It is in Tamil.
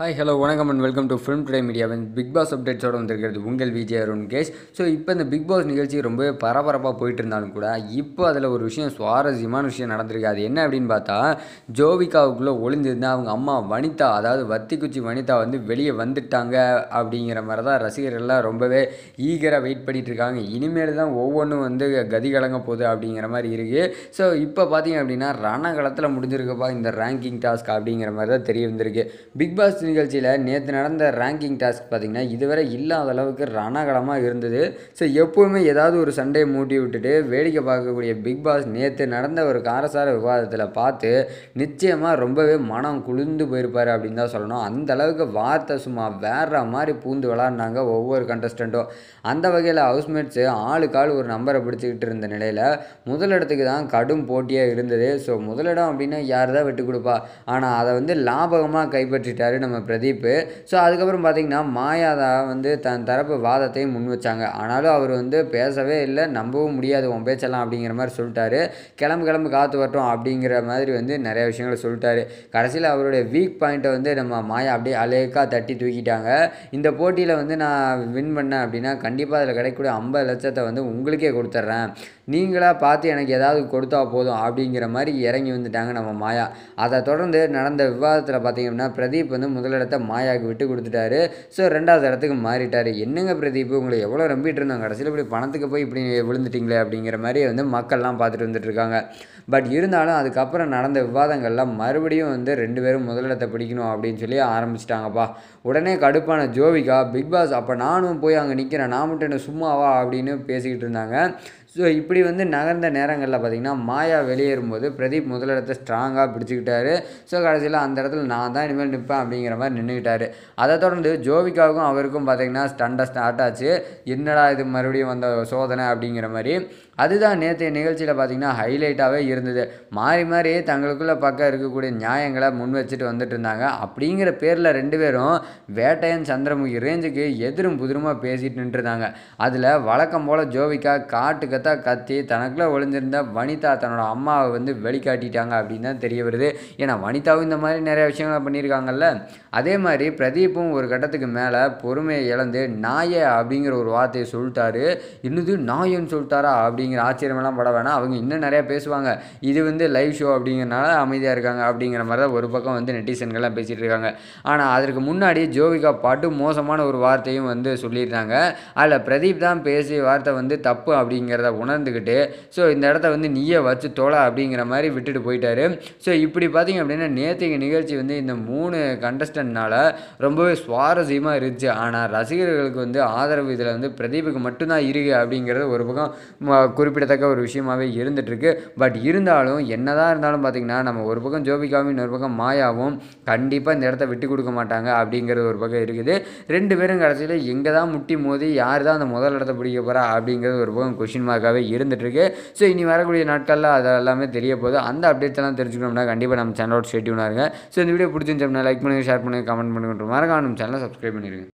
ஹாய் ஹலோ வணக்கம் and welcome to Film Today மீடியாவின் பிக் பாஸ் அப்டேட்ஸோடு வந்திருக்கிறது உங்கள் விஜய் அருண் கேஷ் ஸோ இப்போ இந்த பிக் பாஸ் நிகழ்ச்சி ரொம்பவே பரபரப்பாக போயிட்டு இருந்தாலும் கூட இப்போ அதில் ஒரு விஷயம் சுவாரஸ்யமான விஷயம் நடந்திருக்கு அது என்ன அப்படின்னு பார்த்தா ஜோவிகாவுக்குள்ளே ஒளிஞ்சிருந்தா அவங்க அம்மா வனிதா அதாவது வத்திக்குச்சி வனிதா வந்து வெளியே வந்துட்டாங்க அப்படிங்கிற மாதிரி தான் ரசிகர்கள்லாம் ரொம்பவே ஈகராக வெயிட் பண்ணிகிட்டு இருக்காங்க இனிமேல் தான் ஒவ்வொன்றும் வந்து கதி கலங்க போகுது அப்படிங்கிற மாதிரி இருக்குது ஸோ இப்போ பார்த்தீங்க அப்படின்னா ரணகலத்தில் முடிஞ்சிருக்கப்பா இந்த ரேங்கிங் டாஸ்க் அப்படிங்கிற மாதிரி தான் தெரிய வந்திருக்கு பிக் பாஸ் நிகழ்ச்சியில் நேற்று நடந்த ரேங்கிங் டாஸ்க் பார்த்திங்கன்னா இதுவரை இல்லாத அளவுக்கு ரணகலமாக இருந்தது ஸோ எப்போவுமே ஏதாவது ஒரு சண்டே மூட்டி விட்டுட்டு வேடிக்கை பார்க்கக்கூடிய பிக் பாஸ் நேற்று நடந்த ஒரு காரசார விவாதத்தில் பார்த்து நிச்சயமாக ரொம்பவே மனம் குளிர்ந்து போயிருப்பார் அப்படின்னு தான் சொல்லணும் அந்த அளவுக்கு வார்த்தை சும்மா வேற மாதிரி பூந்து விளாட்னாங்க ஒவ்வொரு கண்டஸ்டண்ட்டும் அந்த வகையில் ஹவுஸ்மேட்ஸு ஆளுக்கு ஆள் ஒரு நம்பரை பிடிச்சிக்கிட்டு இருந்த நிலையில் முதலிடத்துக்கு தான் கடும் போட்டியாக இருந்தது ஸோ முதலிடம் அப்படின்னா யார் தான் விட்டு கொடுப்பா ஆனால் அதை வந்து லாபகமாக கைப்பற்றிட்டாரு நம்ம பிரதீப்பு பிரதீப் ஸோ அதுக்கப்புறம் பார்த்திங்கன்னா மாயாதா வந்து தன் தரப்பு வாதத்தையும் முன் வச்சாங்க ஆனாலும் அவர் வந்து பேசவே இல்லை நம்பவும் முடியாது உன் பேச்செல்லாம் அப்படிங்கிற மாதிரி சொல்லிட்டாரு கிளம்பு கிளம்பு காத்து வரட்டும் அப்படிங்கிற மாதிரி வந்து நிறைய விஷயங்களை சொல்லிட்டாரு கடைசியில் அவருடைய வீக் பாயிண்ட்டை வந்து நம்ம மாயா அப்படியே அலேக்காக தட்டி தூக்கிட்டாங்க இந்த போட்டியில் வந்து நான் வின் பண்ணேன் அப்படின்னா கண்டிப்பாக அதில் கிடைக்கக்கூடிய ஐம்பது லட்சத்தை வந்து உங்களுக்கே கொடுத்துட்றேன் நீங்களாக பார்த்து எனக்கு ஏதாவது கொடுத்தா போதும் அப்படிங்கிற மாதிரி இறங்கி வந்துட்டாங்க நம்ம மாயா அதை தொடர்ந்து நடந்த விவாதத்தில் பார்த்திங்கன்னா பிரதீப் வந்து முதல் முதல் இடத்த மாயாவுக்கு விட்டு கொடுத்துட்டாரு ஸோ ரெண்டாவது இடத்துக்கு மாறிட்டார் என்னங்க பிரதீப் உங்களை எவ்வளோ நம்பிட்டு இருந்தோம் கடைசியில் இப்படி பணத்துக்கு போய் இப்படி விழுந்துட்டிங்களே அப்படிங்கிற மாதிரி வந்து மக்கள்லாம் பார்த்துட்டு வந்துட்டுருக்காங்க பட் இருந்தாலும் அதுக்கப்புறம் நடந்த விவாதங்கள்லாம் மறுபடியும் வந்து ரெண்டு பேரும் முதலிடத்தை பிடிக்கணும் அப்படின்னு சொல்லி ஆரம்பிச்சிட்டாங்கப்பா உடனே கடுப்பான ஜோவிகா பிக் பாஸ் அப்போ நானும் போய் அங்கே நிற்கிறேன் நான் மட்டும் என்ன சும்மாவா அப்படின்னு பேசிக்கிட்டு இருந்தாங்க ஸோ இப்படி வந்து நகர்ந்த நேரங்களில் பார்த்திங்கன்னா மாயா வெளியேறும்போது பிரதீப் முதலிடத்தை ஸ்ட்ராங்காக பிடிச்சிக்கிட்டாரு ஸோ கடைசியில் அந்த இடத்துல நான் தான் இனிமேல் நிற்பேன் அப்படிங்கிற மாதிரி நின்றுக்கிட்டாரு அதை தொடர்ந்து ஜோவிகாவுக்கும் அவருக்கும் பார்த்திங்கன்னா ஸ்டண்டை ஸ்டார்ட் ஆச்சு என்னடா இது மறுபடியும் வந்த சோதனை அப்படிங்கிற மாதிரி அதுதான் நேற்றைய நிகழ்ச்சியில் பார்த்திங்கன்னா ஹைலைட்டாகவே இருந்தது மாறி மாறி தங்களுக்குள்ளே பக்கம் இருக்கக்கூடிய நியாயங்களை முன் வச்சுட்டு வந்துட்டு இருந்தாங்க அப்படிங்கிற பேரில் ரெண்டு பேரும் வேட்டையன் சந்திரமுகி ரேஞ்சுக்கு எதிரும் புதிருமாக பேசிட்டு நின்றுருந்தாங்க அதில் வழக்கம் போல் ஜோவிக்கா காட்டுக்கத்தா கத்தி தனக்குள்ளே ஒளிஞ்சிருந்த வனிதா தன்னோட அம்மாவை வந்து வெளிக்காட்டிட்டாங்க அப்படின்னு தான் தெரிய வருது ஏன்னா வனிதாவும் இந்த மாதிரி நிறைய விஷயங்களை பண்ணியிருக்காங்கல்ல அதே மாதிரி பிரதீப்பும் ஒரு கட்டத்துக்கு மேலே பொறுமையை இழந்து நாயை அப்படிங்கிற ஒரு வார்த்தையை சொல்லிட்டாரு இன்னுது நாயன்னு சொல்லிட்டாரா அப்படி அப்படிங்கிற ஆச்சரியமெல்லாம் பட வேணாம் அவங்க இன்னும் நிறையா பேசுவாங்க இது வந்து லைவ் ஷோ அப்படிங்கிறனால அமைதியாக இருக்காங்க அப்படிங்கிற மாதிரி தான் ஒரு பக்கம் வந்து நெட்டிசன்கள்லாம் பேசிகிட்டு இருக்காங்க ஆனால் அதற்கு முன்னாடி ஜோவிகா பாட்டு மோசமான ஒரு வார்த்தையும் வந்து சொல்லியிருந்தாங்க அதில் பிரதீப் தான் பேசிய வார்த்தை வந்து தப்பு அப்படிங்கிறத உணர்ந்துக்கிட்டு ஸோ இந்த இடத்த வந்து நீயே வச்சு தோலை அப்படிங்கிற மாதிரி விட்டுட்டு போயிட்டாரு ஸோ இப்படி பார்த்தீங்க அப்படின்னா நேற்றுக்கு நிகழ்ச்சி வந்து இந்த மூணு கண்டஸ்டன்ட்னால ரொம்பவே சுவாரஸ்யமாக இருந்துச்சு ஆனால் ரசிகர்களுக்கு வந்து ஆதரவு இதில் வந்து பிரதீபுக்கு மட்டும்தான் இருக்குது அப்படிங்கிறது ஒரு பக்கம் குறிப்பிடத்தக்க ஒரு விஷயமாகவே இருந்துகிட்ருக்கு பட் இருந்தாலும் என்னதான் இருந்தாலும் பார்த்திங்கன்னா நம்ம ஒரு பக்கம் ஜோபிகாவும் இன்னொரு பக்கம் மாயாவும் கண்டிப்பாக இந்த இடத்த விட்டு கொடுக்க மாட்டாங்க அப்படிங்கிறது ஒரு பக்கம் இருக்குது ரெண்டு பேரும் கடைசியில் எங்கே தான் முட்டி மோதி யார் தான் அந்த முதல் இடத்த பிடிக்க போகிறா அப்படிங்கிறது ஒரு பக்கம் கொஷின் மார்க்காகவே இருந்துகிட்ருக்கு ஸோ இனி வரக்கூடிய நாட்களில் அது எல்லாமே தெரிய போது அந்த அப்டேட்ஸ்லாம் தெரிஞ்சுக்கணும்னா கண்டிப்பாக நம்ம சேனலோட ஷெட்யூனாக இருங்க ஸோ இந்த வீடியோ பிடிச்சிருந்தோம்னா லைக் பண்ணுங்கள் ஷேர் பண்ணுங்கள் கமெண்ட் பண்ணுங்கன்ற மறக்காம நம்ம சேனலை சப்ஸ்கிரைப் பண்ணிடுங்க